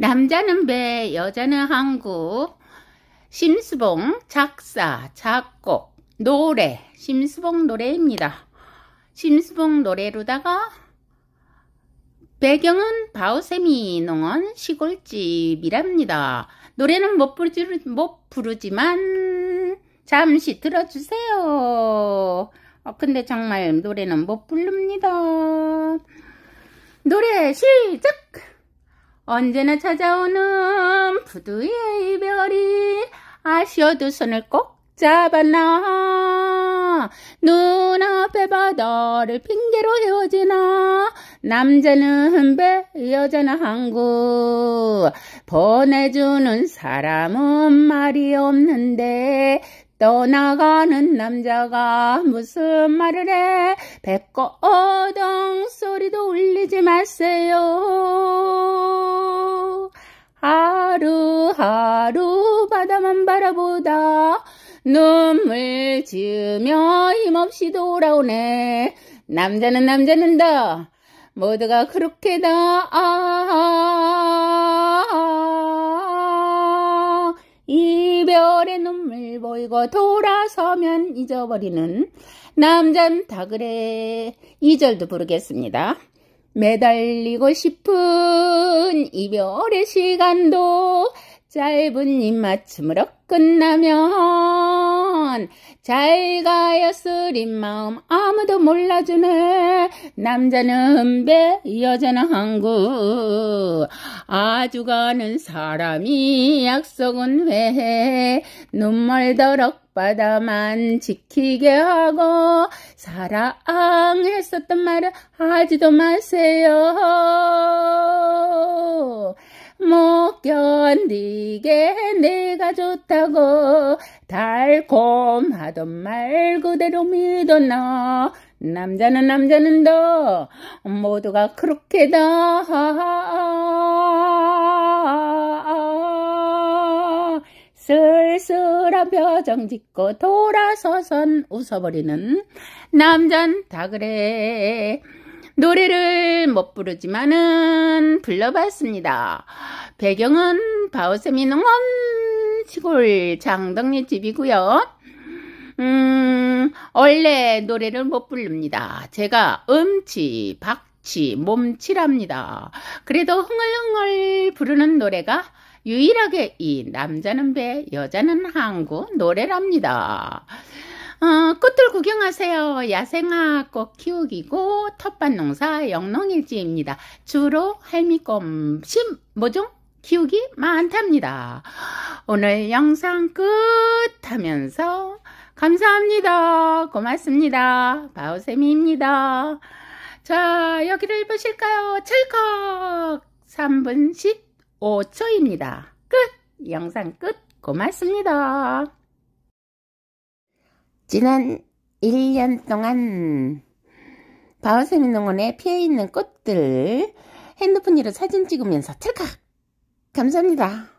남자는 배, 여자는 항구, 심수봉 작사, 작곡, 노래, 심수봉 노래입니다. 심수봉 노래로다가 배경은 바오세미 농원 시골집이랍니다. 노래는 못, 부르지, 못 부르지만 잠시 들어주세요. 어, 근데 정말 노래는 못 부릅니다. 노래 시작! 언제나 찾아오는 부두의 이별이 아쉬워도 손을 꼭 잡았나 눈앞에 바다를 핑계로 헤어지나 남자는 배 여자는 항구 보내주는 사람은 말이 없는데 떠나가는 남자가 무슨 말을 해 백거어덩 소리도 울리지 마세요 하루 바다만 바라보다 눈물 지으며 힘없이 돌아오네 남자는 남자는 다 모두가 그렇게 다 아, 아, 아, 이별의 눈물 보이고 돌아서면 잊어버리는 남잔 다 그래 이절도 부르겠습니다 매달리고 싶은 이별의 시간도 짧은 입맞춤으로 끝나면 잘 가요 쓰린 마음 아무도 몰라주네 남자는 은배 여자는 항구 아주 가는 사람이 약속은 왜해 눈물더럭 바다만 지키게 하고 사랑했었던 말은 하지도 마세요 목격 니게 내가 좋다고 달콤하던 말 그대로 믿어나 남자는 남자는 너 모두가 그렇게 다 쓸쓸한 표정 짓고 돌아서선 웃어버리는 남잔 다 그래 노래를 못 부르지만은 불러봤습니다. 배경은 바오세미농원 시골 장덕리 집이고요. 음, 원래 노래를 못 부릅니다. 제가 음치, 박치, 몸치랍니다. 그래도 흥얼흥얼 부르는 노래가 유일하게 이 남자는 배, 여자는 항구 노래랍니다. 어, 꽃들 구경하세요. 야생화 꽃 키우기고 텃밭 농사 영농일지입니다. 주로 할미꽃 심 모종 키우기 많답니다. 오늘 영상 끝 하면서 감사합니다. 고맙습니다. 바오쌤입니다. 자 여기를 보실까요? 철컥 3분 15초입니다. 끝! 영상 끝! 고맙습니다. 지난 1년 동안 바오생농원에 피어있는 꽃들 핸드폰으로 사진 찍으면서 찰칵 감사합니다.